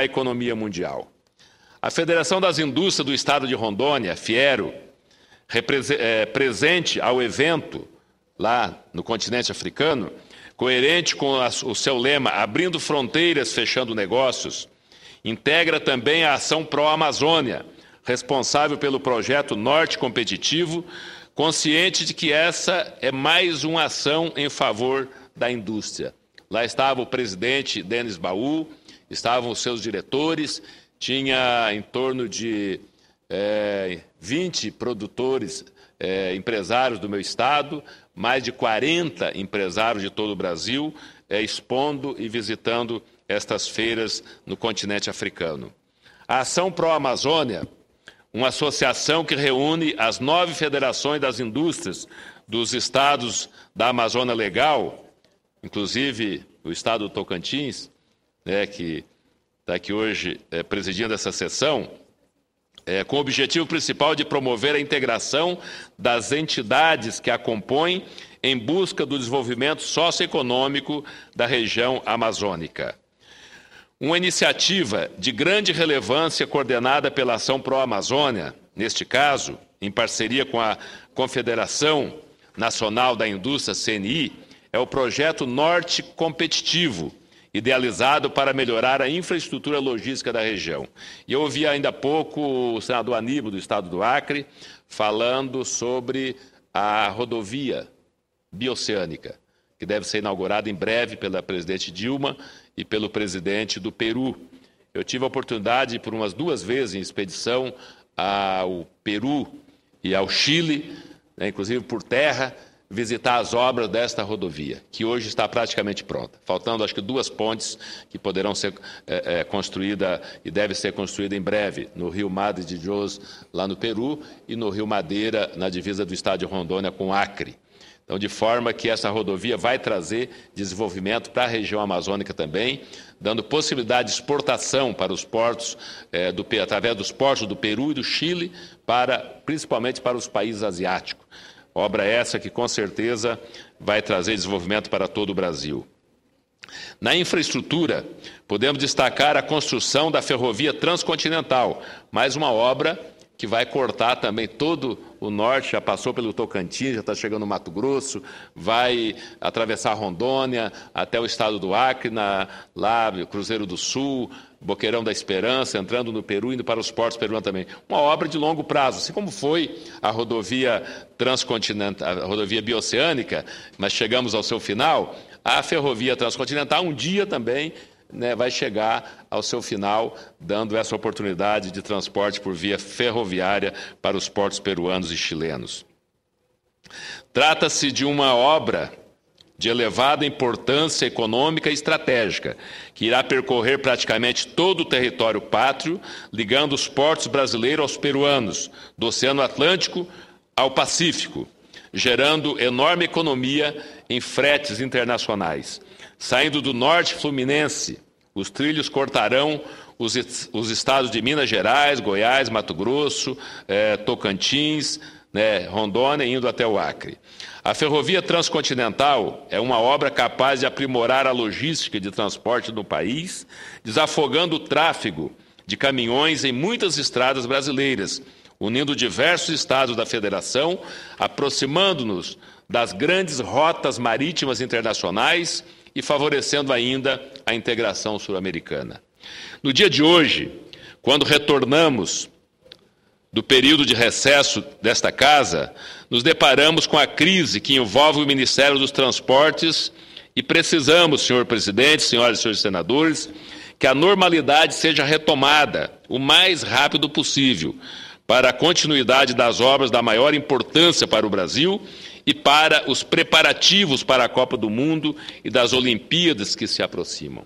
à economia mundial. A Federação das Indústrias do Estado de Rondônia, Fiero, é, presente ao evento lá no continente africano, coerente com a, o seu lema Abrindo Fronteiras, Fechando Negócios, integra também a ação pró-Amazônia, responsável pelo projeto Norte Competitivo, consciente de que essa é mais uma ação em favor da indústria. Lá estava o presidente Denis Baú, estavam os seus diretores, tinha em torno de é, eh, 20 produtores, é, empresários do meu estado, mais de 40 empresários de todo o Brasil, é, expondo e visitando estas feiras no continente africano. A Ação Pro Amazônia, uma associação que reúne as nove federações das indústrias dos estados da Amazônia Legal, inclusive o estado do Tocantins, né, que está aqui hoje é, presidindo essa sessão, é, com o objetivo principal de promover a integração das entidades que a compõem em busca do desenvolvimento socioeconômico da região amazônica. Uma iniciativa de grande relevância coordenada pela Ação Pró-Amazônia, neste caso, em parceria com a Confederação Nacional da Indústria, CNI, é o projeto Norte Competitivo, idealizado para melhorar a infraestrutura logística da região. E eu ouvi ainda há pouco o senador Aníbal, do estado do Acre, falando sobre a rodovia bioceânica, que deve ser inaugurada em breve pela presidente Dilma e pelo presidente do Peru. Eu tive a oportunidade, por umas duas vezes, em expedição ao Peru e ao Chile, né, inclusive por terra, visitar as obras desta rodovia, que hoje está praticamente pronta, faltando acho que duas pontes que poderão ser é, é, construídas e deve ser construída em breve, no Rio Madre de Dios, lá no Peru, e no Rio Madeira, na divisa do estado de Rondônia com Acre. Então, de forma que essa rodovia vai trazer desenvolvimento para a região amazônica também, dando possibilidade de exportação para os portos, é, do, através dos portos do Peru e do Chile, para, principalmente para os países asiáticos. Obra essa que com certeza vai trazer desenvolvimento para todo o Brasil. Na infraestrutura, podemos destacar a construção da ferrovia transcontinental, mais uma obra que vai cortar também todo o norte, já passou pelo Tocantins, já está chegando no Mato Grosso, vai atravessar Rondônia até o estado do Acre, na, lá, Cruzeiro do Sul, Boqueirão da Esperança, entrando no Peru, indo para os portos peruanos também. Uma obra de longo prazo, assim como foi a rodovia transcontinental, a rodovia bioceânica, mas chegamos ao seu final, a ferrovia transcontinental um dia também né, vai chegar ao seu final, dando essa oportunidade de transporte por via ferroviária para os portos peruanos e chilenos. Trata-se de uma obra de elevada importância econômica e estratégica, que irá percorrer praticamente todo o território pátrio, ligando os portos brasileiros aos peruanos, do Oceano Atlântico ao Pacífico gerando enorme economia em fretes internacionais. Saindo do norte fluminense, os trilhos cortarão os, os estados de Minas Gerais, Goiás, Mato Grosso, eh, Tocantins, né, Rondônia, indo até o Acre. A ferrovia transcontinental é uma obra capaz de aprimorar a logística de transporte do país, desafogando o tráfego de caminhões em muitas estradas brasileiras unindo diversos estados da Federação, aproximando-nos das grandes rotas marítimas internacionais e favorecendo ainda a integração sul-americana. No dia de hoje, quando retornamos do período de recesso desta casa, nos deparamos com a crise que envolve o Ministério dos Transportes e precisamos, senhor presidente, senhoras e senhores senadores, que a normalidade seja retomada o mais rápido possível, para a continuidade das obras da maior importância para o Brasil e para os preparativos para a Copa do Mundo e das Olimpíadas que se aproximam.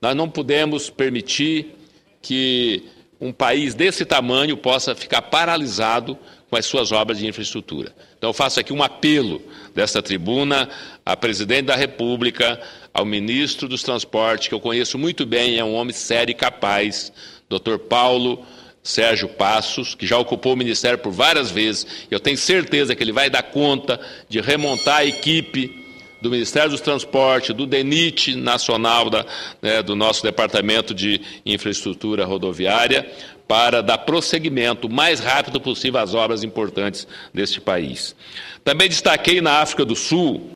Nós não podemos permitir que um país desse tamanho possa ficar paralisado com as suas obras de infraestrutura. Então, eu faço aqui um apelo desta tribuna à presidente da República, ao ministro dos Transportes, que eu conheço muito bem, é um homem sério e capaz, doutor Paulo Sérgio Passos, que já ocupou o ministério por várias vezes, eu tenho certeza que ele vai dar conta de remontar a equipe do Ministério dos Transportes, do DENIT Nacional, da, né, do nosso Departamento de Infraestrutura Rodoviária, para dar prosseguimento o mais rápido possível às obras importantes deste país. Também destaquei na África do Sul